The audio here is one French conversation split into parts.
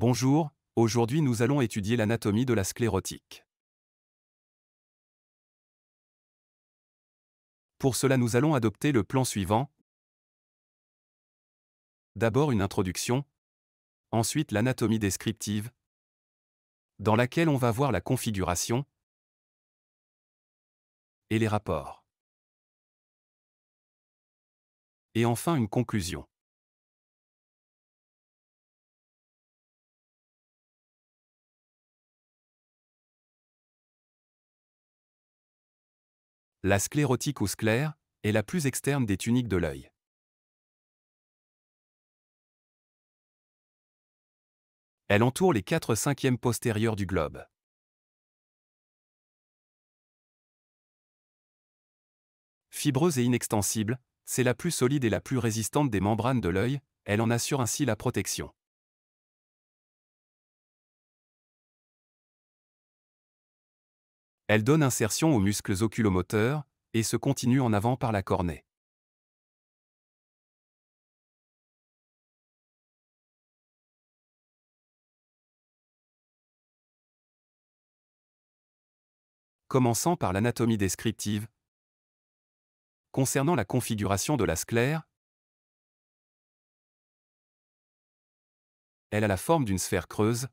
Bonjour, aujourd'hui nous allons étudier l'anatomie de la sclérotique. Pour cela nous allons adopter le plan suivant. D'abord une introduction, ensuite l'anatomie descriptive, dans laquelle on va voir la configuration et les rapports. Et enfin une conclusion. La sclérotique ou sclère est la plus externe des tuniques de l'œil. Elle entoure les 4 cinquièmes postérieurs du globe. Fibreuse et inextensible, c'est la plus solide et la plus résistante des membranes de l'œil, elle en assure ainsi la protection. Elle donne insertion aux muscles oculomoteurs et se continue en avant par la cornée. Commençant par l'anatomie descriptive. Concernant la configuration de la sclère, elle a la forme d'une sphère creuse,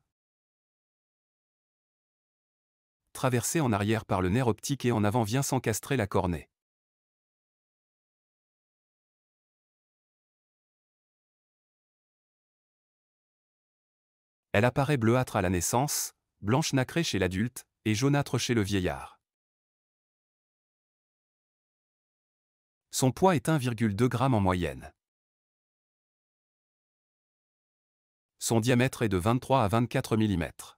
traversée en arrière par le nerf optique et en avant vient s'encastrer la cornée. Elle apparaît bleuâtre à la naissance, blanche nacrée chez l'adulte, et jaunâtre chez le vieillard. Son poids est 1,2 g en moyenne. Son diamètre est de 23 à 24 mm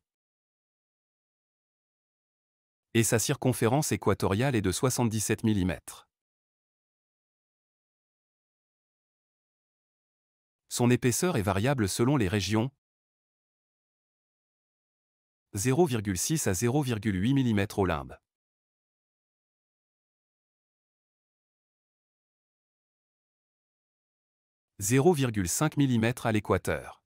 et sa circonférence équatoriale est de 77 mm. Son épaisseur est variable selon les régions, 0,6 à 0,8 mm au limbe. « 0,5 mm à l'équateur.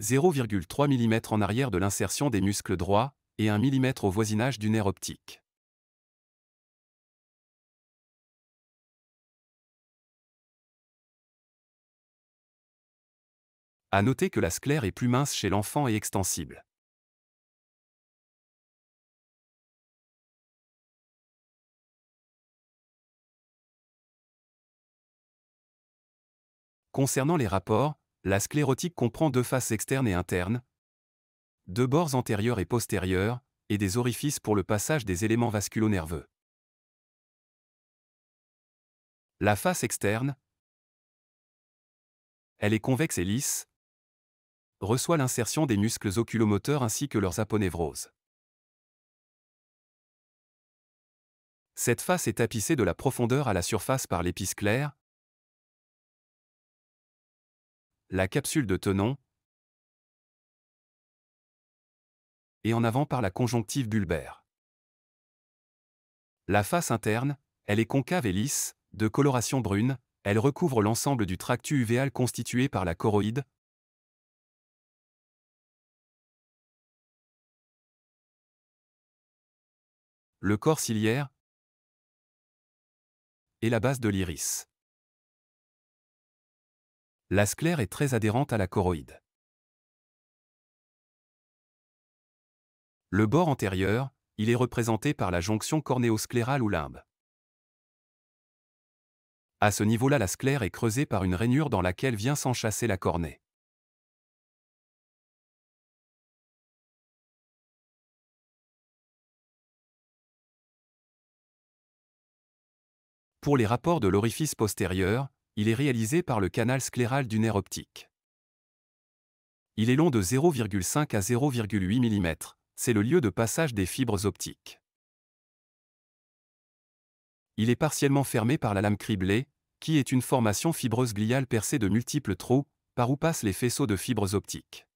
0,3 mm en arrière de l'insertion des muscles droits, et 1 mm au voisinage du nerf optique. A noter que la sclère est plus mince chez l'enfant et extensible. Concernant les rapports, la sclérotique comprend deux faces externes et internes, deux bords antérieurs et postérieurs, et des orifices pour le passage des éléments vasculonerveux. La face externe, elle est convexe et lisse, reçoit l'insertion des muscles oculomoteurs ainsi que leurs aponevroses. Cette face est tapissée de la profondeur à la surface par l'épice claire, la capsule de tenon et en avant par la conjonctive bulbaire. La face interne, elle est concave et lisse, de coloration brune, elle recouvre l'ensemble du tractu uvéal constitué par la choroïde. Le corps ciliaire et la base de l'iris la sclère est très adhérente à la choroïde. Le bord antérieur, il est représenté par la jonction cornéosclérale ou limbe. À ce niveau-là, la sclère est creusée par une rainure dans laquelle vient s'enchasser la cornée. Pour les rapports de l'orifice postérieur, il est réalisé par le canal scléral du nerf optique. Il est long de 0,5 à 0,8 mm, c'est le lieu de passage des fibres optiques. Il est partiellement fermé par la lame criblée, qui est une formation fibreuse gliale percée de multiples trous, par où passent les faisceaux de fibres optiques.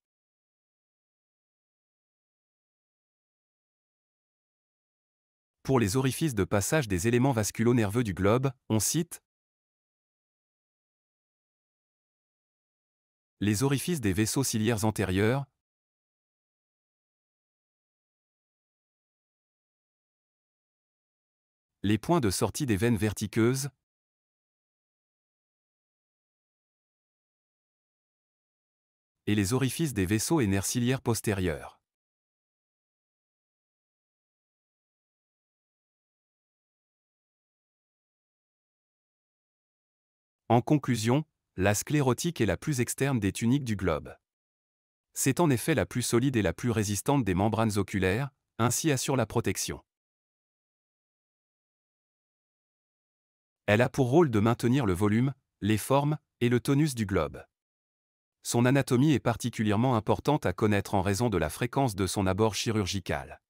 Pour les orifices de passage des éléments vasculo-nerveux du globe, on cite les orifices des vaisseaux ciliaires antérieurs, les points de sortie des veines vertiqueuses, et les orifices des vaisseaux et nerfs ciliaires postérieurs. En conclusion, la sclérotique est la plus externe des tuniques du globe. C'est en effet la plus solide et la plus résistante des membranes oculaires, ainsi assure la protection. Elle a pour rôle de maintenir le volume, les formes et le tonus du globe. Son anatomie est particulièrement importante à connaître en raison de la fréquence de son abord chirurgical.